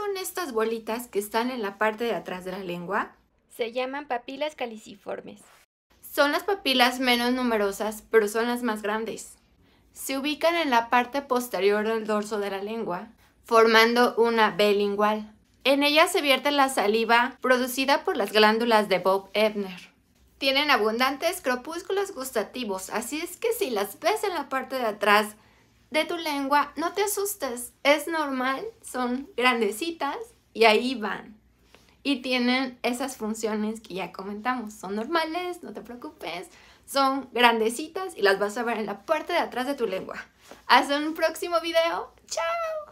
son estas bolitas que están en la parte de atrás de la lengua? Se llaman papilas caliciformes. Son las papilas menos numerosas, pero son las más grandes. Se ubican en la parte posterior del dorso de la lengua, formando una B lingual. En ella se vierte la saliva producida por las glándulas de Bob Ebner. Tienen abundantes cropúsculos gustativos, así es que si las ves en la parte de atrás de tu lengua, no te asustes, es normal, son grandecitas y ahí van. Y tienen esas funciones que ya comentamos, son normales, no te preocupes, son grandecitas y las vas a ver en la parte de atrás de tu lengua. Hasta un próximo video, chao.